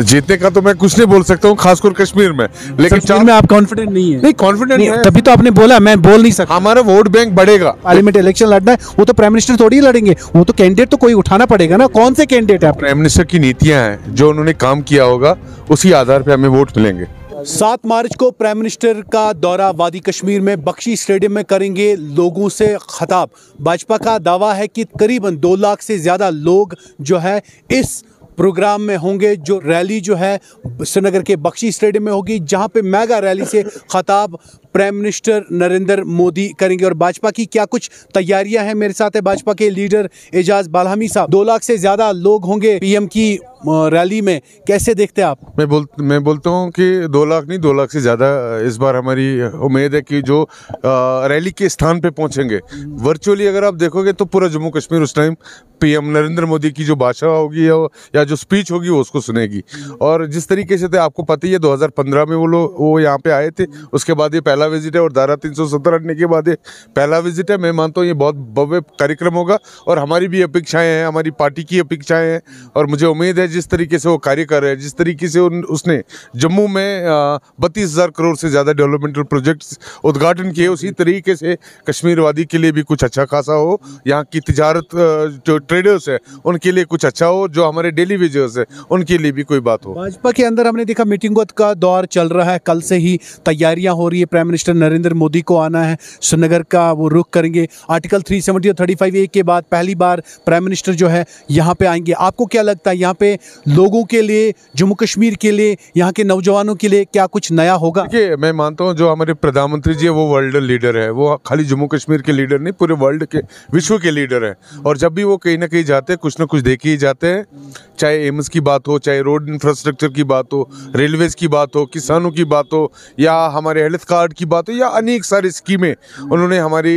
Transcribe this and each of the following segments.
जीतने का तो मैं कुछ नहीं बोल सकता हूँ खासकर कश्मीर में लेकिन कश्मीर में आप कॉन्फिडेंट नहीं है नहीं कॉन्फिडेंट नहीं, है तभी तो आपने बोला मैं बोल नहीं सकता हमारा वोट बैंक बढ़ेगा पार्लियामेंट इलेक्शन लड़ना है वो तो प्राइम मिनिस्टर थोड़ी ही लड़ेंगे वो तो कैंडिडेट तो कोई उठाना पड़ेगा ना कौन से कैंडिडेट है प्राइम मिनिस्टर की नीतियाँ हैं जो उन्होंने काम किया होगा उसी आधार पर हमें वोट मिलेंगे सात मार्च को प्राइम मिनिस्टर का दौरा वादी कश्मीर में बख्शी स्टेडियम में करेंगे लोगों से खताब भाजपा का दावा है कि करीबन दो लाख से ज़्यादा लोग जो है इस प्रोग्राम में होंगे जो रैली जो है श्रीनगर के बख्शी स्टेडियम में होगी जहां पे मेगा रैली से खताब प्राइम मिनिस्टर नरेंद्र मोदी करेंगे और भाजपा की क्या कुछ तैयारियां हैं मेरे साथ है भाजपा के लीडर एजाज बालहमी साहब दो लाख से ज़्यादा लोग होंगे पीएम की रैली में कैसे देखते हैं आप मैं बोल मैं बोलता हूँ कि दो लाख नहीं दो लाख से ज़्यादा इस बार हमारी उम्मीद है कि जो रैली के स्थान पे पहुँचेंगे वर्चुअली हम्म। अगर आप देखोगे तो पूरा जम्मू कश्मीर उस टाइम पीएम नरेंद्र मोदी की जो भाषा होगी या जो स्पीच होगी वो उसको सुनेगी हम्म। और जिस तरीके से थे आपको पता ही है 2015 में वो लोग वो यहाँ पे आए थे हम्म। उसके बाद ये पहला विजिट है और धारा सत्तर हटने के बाद ये पहला विजिट है मैं मानता हूँ ये बहुत भव्य कार्यक्रम होगा और हमारी भी अपेक्षाएँ हैं हमारी पार्टी की अपेक्षाएँ हैं और मुझे उम्मीद है जिस तरीके से वो कार्य कर रहे हैं जिस तरीके से उन उसने जम्मू में बत्तीस हज़ार करोड़ से ज़्यादा डेवलपमेंटल प्रोजेक्ट्स उद्घाटन किए उसी तरीके से कश्मीरवादी के लिए भी कुछ अच्छा खासा हो यहाँ की तजारत जो ट्रेडर्स है उनके लिए कुछ अच्छा हो जो हमारे डेली वेजर्स है उनके लिए भी कोई बात हो भाजपा के अंदर हमने देखा मीटिंग का दौर चल रहा है कल से ही तैयारियां हो रही है प्राइम मिनिस्टर नरेंद्र मोदी को आना है श्रीनगर का वो रुख करेंगे आर्टिकल 370 और फाइव ए के बाद पहली बार प्राइम मिनिस्टर जो है यहाँ पे आएंगे आपको क्या लगता है यहाँ पे लोगों के लिए जम्मू कश्मीर के लिए यहाँ के नौजवानों के लिए क्या कुछ नया होगा देखिए मैं मानता हूँ जो हमारे प्रधानमंत्री जी है वो वर्ल्ड लीडर है वो खाली जम्मू कश्मीर के लीडर नहीं पूरे वर्ल्ड के विश्व के लीडर है और जब भी वो कहीं ना कहीं जाते हैं कुछ ना कुछ देखे ही जाते हैं चाहे एम्स की बात हो चाहे रोड इंफ्रास्ट्रक्चर की बात हो रेलवेज़ की बात हो किसानों की बात हो या हमारे हेल्थ कार्ड की बात हो या अनेक सारी स्कीमें उन्होंने हमारी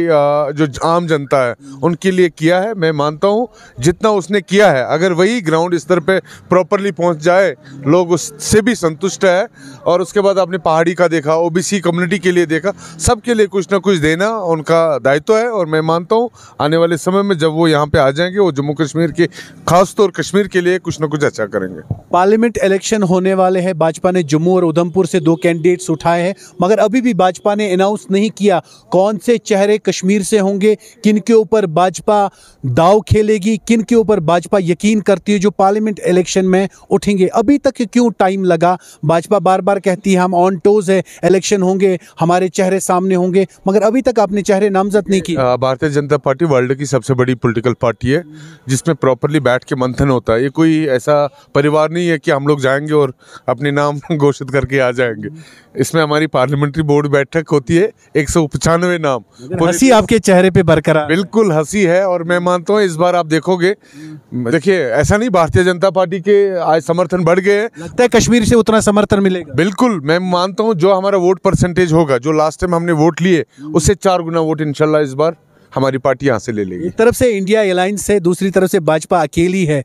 जो आम जनता है उनके लिए किया है मैं मानता हूँ जितना उसने किया है अगर वही ग्राउंड स्तर पर प्रॉपरली पहुंच जाए लोग उससे भी संतुष्ट है और उसके बाद आपने पहाड़ी का देखा ओबीसी कम्युनिटी के लिए देखा सबके लिए कुछ ना कुछ देना उनका दायित्व है और मैं मानता हूँ आने वाले समय में जब वो यहाँ पर आ जाएंगे वो जम्मू कश्मीर के खासतौर कश्मीर के लिए कुछ ना कुछ अच्छा करेंगे पार्लियामेंट इलेक्शन होने वाले हैं भाजपा ने जम्मू और उधमपुर से दो कैंडिडेट्स उठाए हैं मगर अभी भी भाजपा ने अनाउंस नहीं किया कौन से चेहरे कश्मीर से होंगे किन के ऊपर भाजपा दाव खेलेगी किन के ऊपर भाजपा यकीन करती है जो पार्लियामेंट इलेक्शन में उठेंगे अभी तक क्यों टाइम लगा भाजपा बार बार कहती है हम ऑन टोज है इलेक्शन होंगे हमारे चेहरे सामने होंगे मगर अभी तक आपने चेहरे नामजद नहीं किए भारतीय जनता पार्टी वर्ल्ड की सबसे बड़ी पोलिटिकल पार्टी है जिसमें प्रॉपरली बैठ के मंथन होता है ये कोई ऐसा परिवार नहीं है कि हम लोग जाएंगे और अपने नाम घोषित करके आ जाएंगे इसमें हमारी पार्लियामेंट्री बोर्ड बैठक होती है एक सौ पचानवे नाम हंसी आपके चेहरे पे बरकरार बिल्कुल हंसी है और मैं मानता हूँ इस बार आप देखोगे देखिए ऐसा नहीं भारतीय जनता पार्टी पार्टी के आज समर्थन बढ़ गए हैं कश्मीर से उतना समर्थन मिलेगा बिल्कुल मैं मानता हूँ जो हमारा वोट परसेंटेज होगा जो लास्ट टाइम हमने वोट लिए उससे चार गुना वोट इनशाला इस बार हमारी पार्टी यहाँ से ले लेगी एक तरफ से इंडिया अलायंस है दूसरी तरफ से भाजपा अकेली है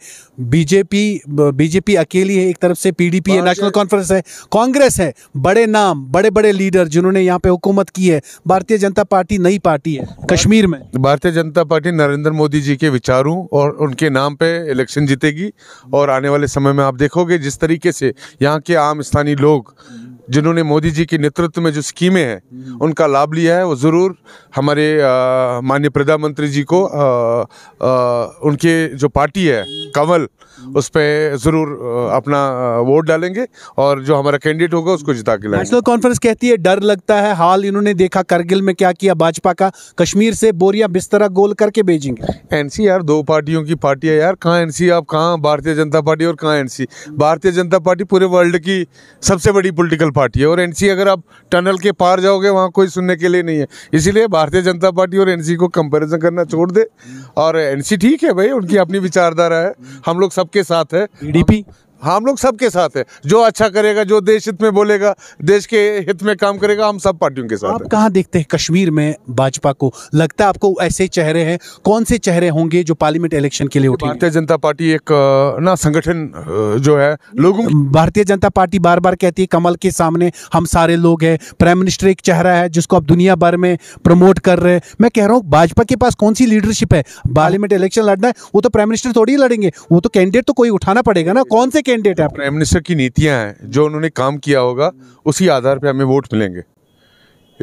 बीजेपी बीजेपी अकेली है एक तरफ से पीडीपी है नेशनल कॉन्फ्रेंस है कांग्रेस है बड़े नाम बड़े बड़े लीडर जिन्होंने यहाँ पे हुकूमत की है भारतीय जनता पार्टी नई पार्टी है कश्मीर में भारतीय जनता पार्टी नरेंद्र मोदी जी के विचारों और उनके नाम पे इलेक्शन जीतेगी और आने वाले समय में आप देखोगे जिस तरीके से यहाँ के आम स्थानीय लोग जिन्होंने मोदी जी के नेतृत्व में जो स्कीमें हैं हम्म। उनका लाभ लिया है वो ज़रूर हमारे माननीय प्रधानमंत्री जी को आ, आ, उनके जो पार्टी है कंवल हम्म। उस पर ज़रूर अपना वोट डालेंगे और जो हमारा कैंडिडेट होगा उसको जिता के लाएंगे नेशनल कॉन्फ्रेंस कहती है डर लगता है हाल इन्होंने देखा करगिल में क्या किया भाजपा का कश्मीर से बोरिया बिस्तरा गोल करके भेजेंगे सी आर दो पार्टियों की पार्टी है यार कहाँ सी आप कहाँ भारतीय जनता पार्टी और कहाँ एन हम्म। भारतीय जनता पार्टी पूरे वर्ल्ड की सबसे बड़ी पोलिटिकल पार्टी है और एनसी अगर आप टनल के पार जाओगे वहाँ कोई सुनने के लिए नहीं है इसीलिए भारतीय जनता पार्टी और एनसी को कंपैरिजन करना छोड़ दे और एनसी ठीक है भाई उनकी अपनी विचारधारा है हम लोग सबके साथ है पीडीपी हम लोग सबके साथ है जो अच्छा करेगा जो देश हित में बोलेगा देश के हित में काम करेगा हम सब पार्टियों के साथ आप कहाँ देखते हैं कश्मीर में भाजपा को लगता है आपको ऐसे चेहरे हैं कौन से चेहरे होंगे जो पार्लियामेंट इलेक्शन के लिए भारतीय जनता पार्टी एक ना संगठन जो है लोगों भारतीय जनता पार्टी बार बार कहती है कमल के सामने हम सारे लोग हैं प्राइम मिनिस्टर एक चेहरा है जिसको आप दुनिया भर में प्रमोट कर रहे हैं मैं कह रहा हूँ भाजपा के पास कौन सी लीडरशिप है पार्लियामेंट इलेक्शन लड़ना है वो तो प्राइम मिनिस्टर थोड़ी लड़ेंगे वो तो कैंडिडेट तो कोई उठाना पड़ेगा ना कौन से कैंडिडेट है तो प्राइम मिनिस्टर की नीतियाँ हैं जो उन्होंने काम किया होगा उसी आधार पर हमें वोट मिलेंगे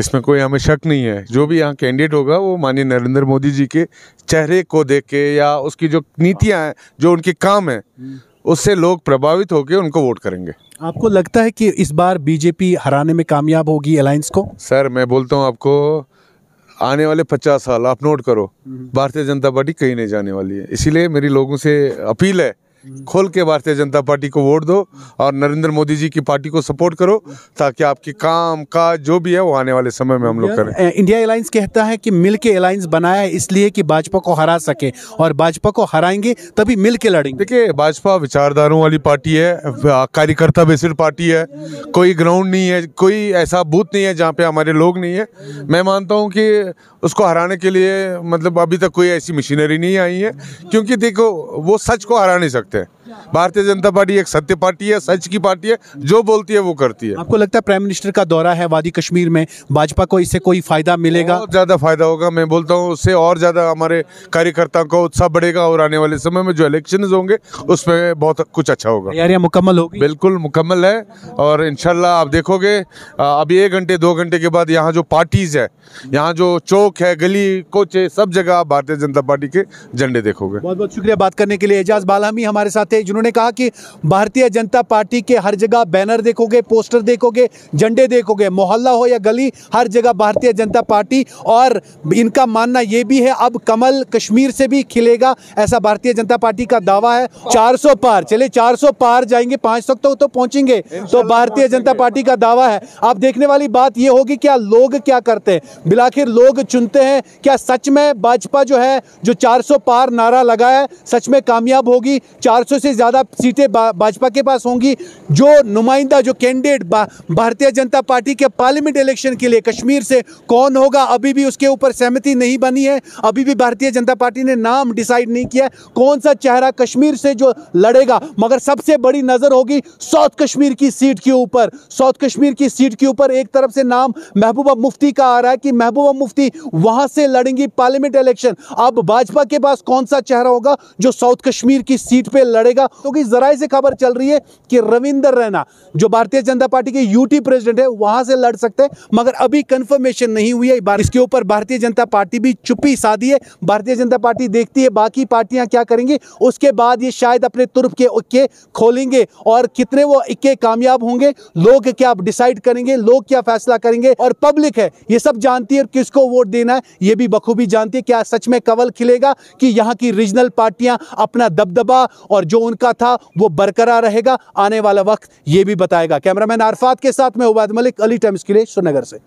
इसमें कोई हमें शक नहीं है जो भी यहाँ कैंडिडेट होगा वो माननीय नरेंद्र मोदी जी के चेहरे को देख के या उसकी जो नीतियाँ हैं जो उनके काम हैं हम्म। उससे लोग प्रभावित होकर उनको वोट करेंगे आपको लगता है कि इस बार बीजेपी हराने में कामयाब होगी अलायंस को सर मैं बोलता हूँ आपको आने वाले पचास साल आप नोट करो हम्म। भारतीय जनता पार्टी कहीं नहीं जाने वाली है इसीलिए मेरी लोगों से अपील है खोल के भारतीय जनता पार्टी को वोट दो और नरेंद्र मोदी जी की पार्टी को सपोर्ट करो ताकि आपके काम काज जो भी है वो आने वाले समय में हम लोग करें इंडिया एलायंस कहता है कि मिल के एलायंस बनाया है इसलिए कि भाजपा को हरा सके और भाजपा को हराएंगे तभी मिल के लड़ेंगे देखिए भाजपा विचारधारों वाली पार्टी है कार्यकर्ता बेसिड पार्टी है कोई ग्राउंड नहीं है कोई ऐसा बूथ नहीं है जहाँ पे हमारे लोग नहीं है मैं मानता हूँ कि उसको हराने के लिए मतलब अभी तक कोई ऐसी मशीनरी नहीं आई है क्योंकि देखो वो सच को हरा नहीं सकते there. भारतीय जनता पार्टी एक सत्य पार्टी है सच की पार्टी है जो बोलती है वो करती है आपको लगता है प्राइम मिनिस्टर का दौरा है वादी कश्मीर में भाजपा को इससे कोई फायदा मिलेगा बहुत ज़्यादा फायदा होगा मैं बोलता हूँ उससे और ज़्यादा हमारे कार्यकर्ताओं का उत्साह बढ़ेगा और आने वाले समय में जो इलेक्शन होंगे उसमें बहुत कुछ अच्छा होगा तैयारियाँ मुकम्मल होगी बिल्कुल मुकम्मल है और इनशाला आप देखोगे अभी एक घंटे दो घंटे के बाद यहाँ जो पार्टीज़ है यहाँ जो चौक है गली कोचे सब जगह भारतीय जनता पार्टी के झंडे देखोगे बहुत बहुत शुक्रिया बात करने के लिए एजाज बालामी हमारे साथ थे जिन्होंने कहा कि भारतीय जनता पार्टी के हर जगह बैनर देखोगे पोस्टर देखोगे झंडे देखोगे मोहल्ला हो या गली हर जगह भारतीय जनता पार्टी और इनका मानना ये भी है अब कमल कश्मीर से भी खिलेगा ऐसा भारतीय जनता पार्टी का दावा है चार पार चले चार पार जाएंगे 500 सौ तो, तो पहुंचेंगे तो भारतीय जनता पार्टी का दावा है अब देखने वाली बात यह होगी क्या लोग क्या करते हैं बिलाखिर लोग चुनते हैं क्या सच में भाजपा जो है जो 400 पार नारा लगा है सच में कामयाब होगी 400 से से ज़्यादा सीटें भाजपा के पास होंगी जो नुमाइंदा जो कैंडिडेट भारतीय जनता पार्टी के पार्लियामेंट इलेक्शन के लिए कश्मीर से कौन होगा अभी भी उसके ऊपर सहमति नहीं बनी है अभी भी भारतीय जनता पार्टी ने नाम डिसाइड नहीं किया कौन सा चेहरा कश्मीर से जो लड़ेगा मगर सबसे बड़ी नज़र होगी साउथ कश्मीर की सीट के ऊपर साउथ कश्मीर की सीट के ऊपर एक तरफ से नाम महबूबा मुफ्ती का आ रहा है कि महबूबा मुफ्ती वहां से लड़ेंगी पार्लियामेंट इलेक्शन अब भाजपा के पास कौन सा चेहरा होगा जो साउथ कश्मीर की सीट पर लड़ेगा जाएगा क्योंकि तो जराए से खबर चल रही है कि रविंदर रैना जो भारतीय जनता पार्टी के यूटी प्रेसिडेंट है वहां से लड़ सकते हैं मगर अभी कंफर्मेशन नहीं हुई है इसके ऊपर भारतीय जनता पार्टी भी चुप्पी साधी है भारतीय जनता पार्टी देखती है बाकी पार्टियां क्या करेंगी उसके बाद ये शायद अपने तुर्फ के इक्के खोलेंगे और कितने वो इक्के कामयाब होंगे लोग क्या डिसाइड करेंगे लोग क्या फैसला करेंगे और पब्लिक है ये सब जानती है किसको वोट देना है ये भी बखूबी जानती है क्या सच में कवल खिलेगा कि यहाँ की रीजनल पार्टियां अपना दबदबा और जो उनका था वो बरकरार रहेगा आने वाला वक्त ये भी बताएगा कैमरामैन आरफात के साथ में उबैद मलिक अली टाइम्स के लिए श्रीनगर से